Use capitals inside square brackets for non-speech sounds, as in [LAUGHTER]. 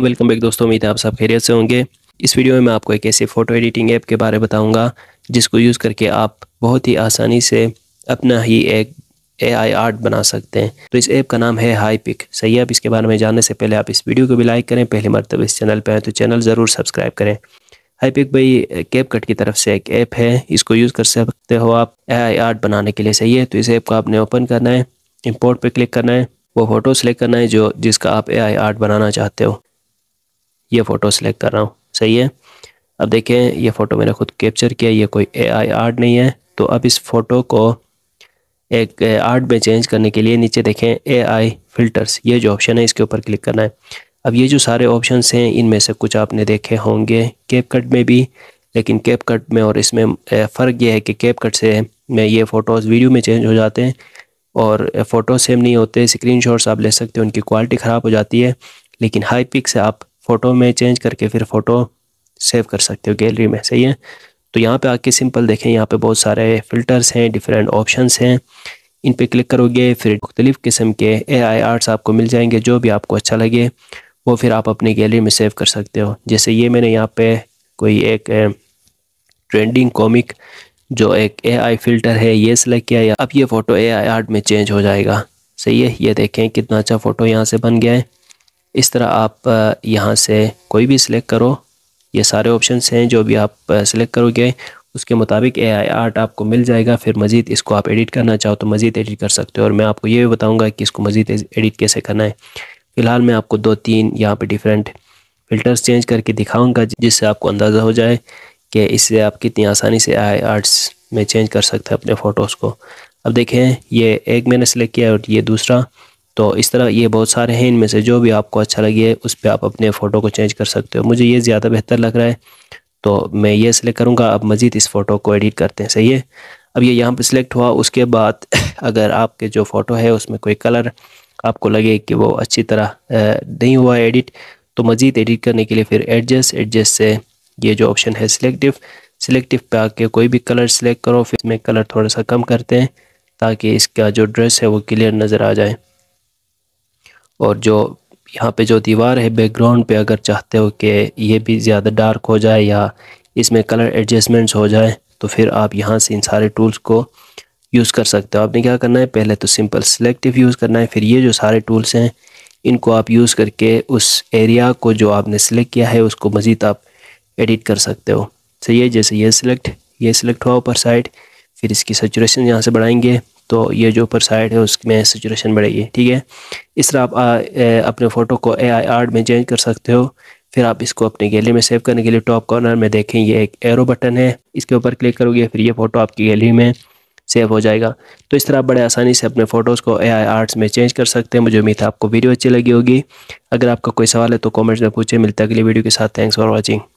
welcome back दोस्तों उम्मीद है आप सब खैरियत से होंगे इस वीडियो में मैं आपको एक ऐसे फ़ोटो एडिटिंग ऐप के बारे में बताऊंगा जिसको यूज़ करके आप बहुत ही आसानी से अपना ही एक एआई आर्ट बना सकते हैं तो इस ऐप का नाम है हाई पिक सही आप इसके बारे में जानने से पहले आप इस वीडियो को भी लाइक करें पहले मरतब इस चैनल पर हैं तो चैनल ज़रूर सब्सक्राइब करें हाई पिक भाई कैप कट की तरफ से एक ऐप है इसको यूज़ कर सकते हो आप ए आर्ट बनाने के लिए सही है तो इस ऐप को आपने ओपन करना है इम्पोर्ट पर क्लिक करना है वो फ़ोटो सेलेक्ट करना है जो जिसका आप ए आर्ट बनाना चाहते हो ये फ़ोटो सेलेक्ट कर रहा हूँ सही है अब देखें ये फ़ोटो मैंने खुद कैप्चर किया ये कोई ए आई आर्ट नहीं है तो अब इस फ़ोटो को एक आर्ट में चेंज करने के लिए नीचे देखें ए आई फ़िल्टर्स ये जो ऑप्शन है इसके ऊपर क्लिक करना है अब ये जो सारे ऑप्शन हैं इनमें से कुछ आपने देखे होंगे केप कट में भी लेकिन केप कट में और इसमें फ़र्क यह है कि केप कट से मैं ये फ़ोटोज़ वीडियो में चेंज हो जाते हैं और फ़ोटो सेम नहीं होते स्क्रीन शॉट्स आप ले सकते हो उनकी क्वालिटी ख़राब हो जाती है लेकिन हाई पिक से आप फ़ोटो में चेंज करके फिर फ़ोटो सेव कर सकते हो गैलरी में सही है तो यहाँ पे आके सिंपल देखें यहाँ पे बहुत सारे फ़िल्टर्स हैं डिफरेंट ऑप्शंस हैं इन पे क्लिक करोगे फिर मुख्तलिफ़ किस्म के ए आई आर्ट्स आपको मिल जाएंगे जो भी आपको अच्छा लगे वो फिर आप अपनी गैलरी में सेव कर सकते हो जैसे ये मैंने यहाँ पे कोई एक ट्रेंडिंग कॉमिक जो एक ए आई फ़िल्टर है ये सिलेक्ट किया या अब ये फ़ोटो ए आई आर्ट में चेंज हो जाएगा सही है ये देखें कितना अच्छा फ़ोटो यहाँ से बन गया है इस तरह आप यहाँ से कोई भी सिलेक्ट करो ये सारे ऑप्शन हैं जो भी आप सिलेक्ट करोगे उसके मुताबिक ए आई आर्ट आपको मिल जाएगा फिर मज़ीद इसको आप एडिट करना चाहो तो मज़ीद एडिट कर सकते हो और मैं आपको ये भी बताऊँगा कि इसको मज़ीद एडिट कैसे करना है फ़िलहाल मैं आपको दो तीन यहाँ पर डिफरेंट फ़िल्टर्स चेंज करके दिखाऊँगा जिससे आपको अंदाज़ा हो जाए कि इससे आप कितनी आसानी से आई आर्ट्स में चेंज कर सकते हैं अपने फ़ोटोज़ को अब देखें ये एक मैंने सेलेक्ट किया और ये दूसरा तो इस तरह ये बहुत सारे हैं इनमें से जो भी आपको अच्छा लगे उस पर आप अपने फ़ोटो को चेंज कर सकते हो मुझे ये ज़्यादा बेहतर लग रहा है तो मैं ये सिलेक्ट करूँगा अब मज़ीद इस फ़ोटो को एडिट करते हैं सही है अब ये यहाँ पर सिलेक्ट हुआ उसके बाद [LAUGHS] अगर आपके जो फ़ोटो है उसमें कोई कलर आपको लगे कि वो अच्छी तरह नहीं हुआ एडिट तो मज़ीद एडिट करने के लिए फिर एडजस्ट एडजस्ट से ये जो ऑप्शन है सिलेक्टिव सिलेक्टिव पे आके कोई भी कलर सिलेक्ट करो फिर इसमें कलर थोड़ा सा कम करते हैं ताकि इसका जो ड्रेस है वो क्लियर नज़र आ जाए और जो यहाँ पे जो दीवार है बैकग्राउंड पे अगर चाहते हो कि ये भी ज़्यादा डार्क हो जाए या इसमें कलर एडजस्टमेंट्स हो जाए तो फिर आप यहाँ से इन सारे टूल्स को यूज़ कर सकते हो आपने क्या करना है पहले तो सिंपल सेलेक्टिव यूज़ करना है फिर ये जो सारे टूल्स हैं इनको आप यूज़ करके उस एरिया को जो आपने सेलेक्ट किया है उसको मज़ीद आप एडिट कर सकते हो सही है जैसे ये सिलेक्ट ये सिलेक्ट हुआ ऊपर साइड फिर इसकी सेचुरेशन यहाँ से बढ़ाएंगे तो ये जो ऊपर साइड है उसमें सचुरेशन बढ़ेगी ठीक है इस तरह आप आ, ए, अपने फ़ोटो को ए आई आर्ट में चेंज कर सकते हो फिर आप इसको अपनी गैलरी में सेव करने के लिए टॉप कॉर्नर में देखें ये एक एरो बटन है इसके ऊपर क्लिक करोगे फिर ये फ़ोटो आपकी गैलरी में सेव हो जाएगा तो इस तरह आप बड़े आसानी से अपने फ़ोटोज़ को ए आई आर्ट्स में चेंज कर सकते हैं मुझे उम्मीद है आपको वीडियो अच्छी लगी होगी अगर आपका कोई सवाल है तो कॉमेंट्स में पूछे मिलता अगली वीडियो के साथ थैंक्स फॉर वॉचिंग